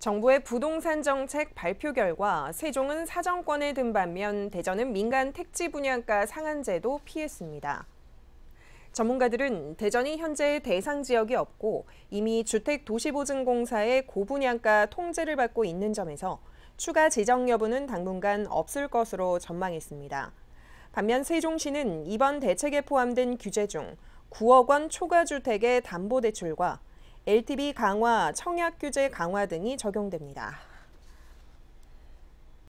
정부의 부동산 정책 발표 결과 세종은 사정권에든 반면 대전은 민간 택지 분양가 상한제도 피했습니다. 전문가들은 대전이 현재 대상 지역이 없고 이미 주택도시보증공사의 고분양가 통제를 받고 있는 점에서 추가 재정 여부는 당분간 없을 것으로 전망했습니다. 반면 세종시는 이번 대책에 포함된 규제 중 9억 원 초과 주택의 담보대출과 LTV 강화, 청약 규제 강화 등이 적용됩니다.